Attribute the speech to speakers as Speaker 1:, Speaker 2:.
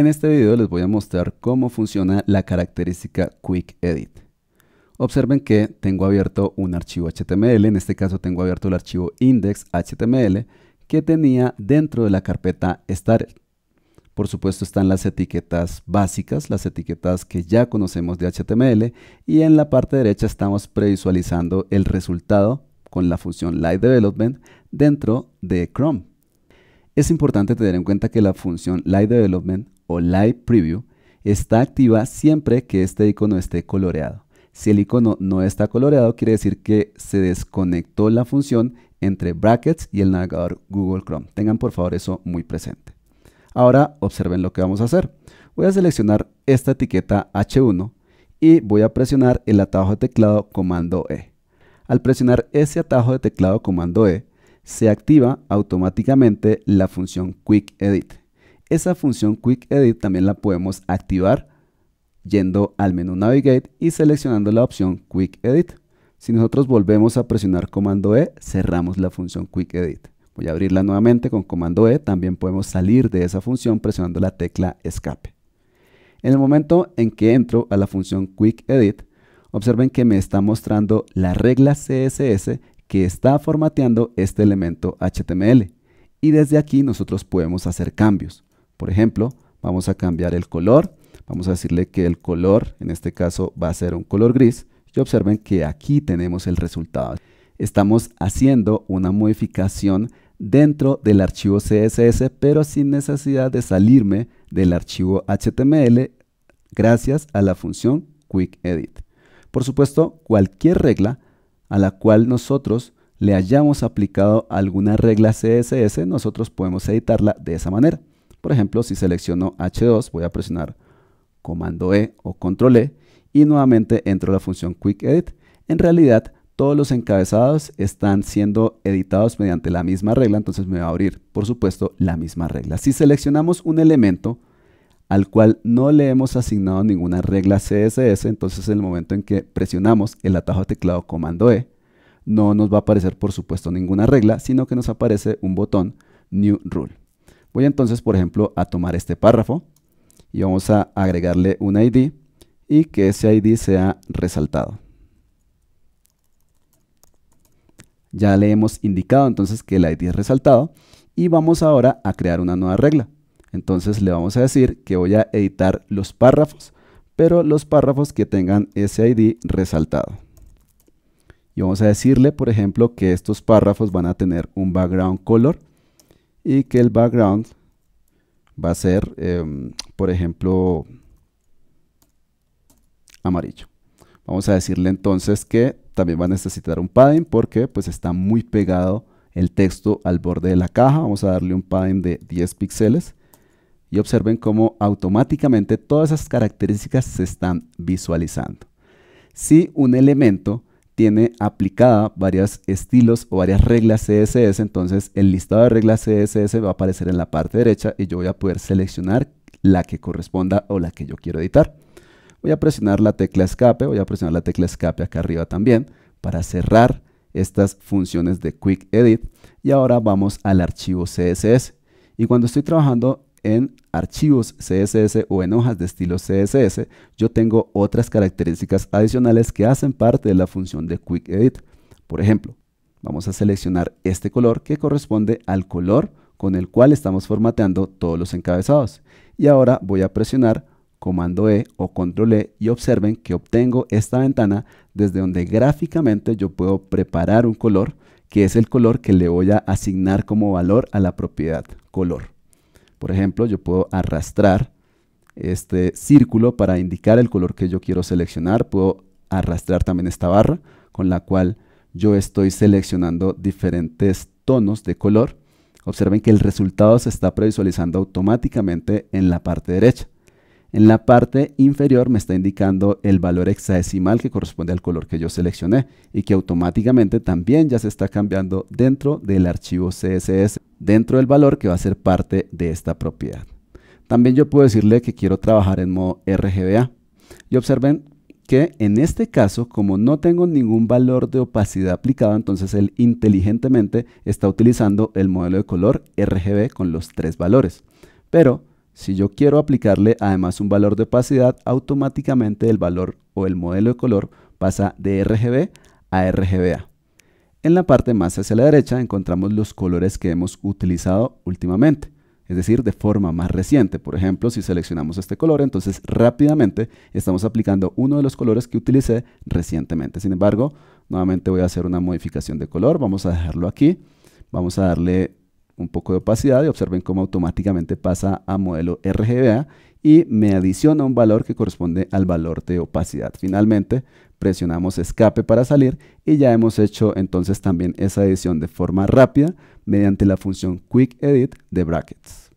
Speaker 1: En este video les voy a mostrar cómo funciona la característica Quick Edit. Observen que tengo abierto un archivo HTML, en este caso tengo abierto el archivo index.html que tenía dentro de la carpeta Starter. Por supuesto están las etiquetas básicas, las etiquetas que ya conocemos de HTML y en la parte derecha estamos previsualizando el resultado con la función Live Development dentro de Chrome. Es importante tener en cuenta que la función Live Development o Live Preview está activa siempre que este icono esté coloreado. Si el icono no está coloreado, quiere decir que se desconectó la función entre brackets y el navegador Google Chrome. Tengan por favor eso muy presente. Ahora observen lo que vamos a hacer. Voy a seleccionar esta etiqueta H1 y voy a presionar el atajo de teclado comando E. Al presionar ese atajo de teclado comando E, se activa automáticamente la función Quick Edit. Esa función Quick Edit también la podemos activar yendo al menú Navigate y seleccionando la opción Quick Edit. Si nosotros volvemos a presionar comando E, cerramos la función Quick Edit. Voy a abrirla nuevamente con comando E, también podemos salir de esa función presionando la tecla escape. En el momento en que entro a la función Quick Edit, observen que me está mostrando la regla CSS que está formateando este elemento HTML. Y desde aquí nosotros podemos hacer cambios. Por ejemplo, vamos a cambiar el color. Vamos a decirle que el color, en este caso, va a ser un color gris. Y observen que aquí tenemos el resultado. Estamos haciendo una modificación dentro del archivo CSS, pero sin necesidad de salirme del archivo HTML gracias a la función Quick Edit. Por supuesto, cualquier regla a la cual nosotros le hayamos aplicado alguna regla CSS, nosotros podemos editarla de esa manera. Por ejemplo, si selecciono H2, voy a presionar comando E o control E y nuevamente entro a la función Quick Edit. En realidad, todos los encabezados están siendo editados mediante la misma regla, entonces me va a abrir, por supuesto, la misma regla. Si seleccionamos un elemento al cual no le hemos asignado ninguna regla CSS, entonces en el momento en que presionamos el atajo de teclado comando E, no nos va a aparecer por supuesto ninguna regla, sino que nos aparece un botón New Rule. Voy entonces, por ejemplo, a tomar este párrafo y vamos a agregarle un ID y que ese ID sea resaltado. Ya le hemos indicado entonces que el ID es resaltado y vamos ahora a crear una nueva regla. Entonces le vamos a decir que voy a editar los párrafos, pero los párrafos que tengan ese ID resaltado. Y vamos a decirle, por ejemplo, que estos párrafos van a tener un background color y que el background va a ser, em, por ejemplo, amarillo. Vamos a decirle entonces que también va a necesitar un padding porque pues está muy pegado el texto al borde de la caja. Vamos a darle un padding de 10 píxeles y observen cómo automáticamente todas esas características se están visualizando. Si un elemento tiene aplicada varios estilos o varias reglas CSS, entonces el listado de reglas CSS va a aparecer en la parte derecha y yo voy a poder seleccionar la que corresponda o la que yo quiero editar. Voy a presionar la tecla escape, voy a presionar la tecla escape acá arriba también para cerrar estas funciones de Quick Edit y ahora vamos al archivo CSS. Y cuando estoy trabajando en archivos CSS o en hojas de estilo CSS, yo tengo otras características adicionales que hacen parte de la función de Quick Edit. Por ejemplo, vamos a seleccionar este color que corresponde al color con el cual estamos formateando todos los encabezados. Y ahora voy a presionar comando E o control E y observen que obtengo esta ventana desde donde gráficamente yo puedo preparar un color que es el color que le voy a asignar como valor a la propiedad color. Por ejemplo, yo puedo arrastrar este círculo para indicar el color que yo quiero seleccionar. Puedo arrastrar también esta barra con la cual yo estoy seleccionando diferentes tonos de color. Observen que el resultado se está previsualizando automáticamente en la parte derecha. En la parte inferior me está indicando el valor hexadecimal que corresponde al color que yo seleccioné y que automáticamente también ya se está cambiando dentro del archivo CSS dentro del valor que va a ser parte de esta propiedad. También yo puedo decirle que quiero trabajar en modo RGBA. Y observen que en este caso, como no tengo ningún valor de opacidad aplicado, entonces él inteligentemente está utilizando el modelo de color RGB con los tres valores. Pero si yo quiero aplicarle además un valor de opacidad, automáticamente el valor o el modelo de color pasa de RGB a RGBA. En la parte más hacia la derecha encontramos los colores que hemos utilizado últimamente, es decir, de forma más reciente. Por ejemplo, si seleccionamos este color, entonces rápidamente estamos aplicando uno de los colores que utilicé recientemente. Sin embargo, nuevamente voy a hacer una modificación de color, vamos a dejarlo aquí, vamos a darle un poco de opacidad y observen cómo automáticamente pasa a modelo RGBA y me adiciona un valor que corresponde al valor de opacidad. Finalmente, presionamos escape para salir y ya hemos hecho entonces también esa edición de forma rápida mediante la función quick edit de brackets.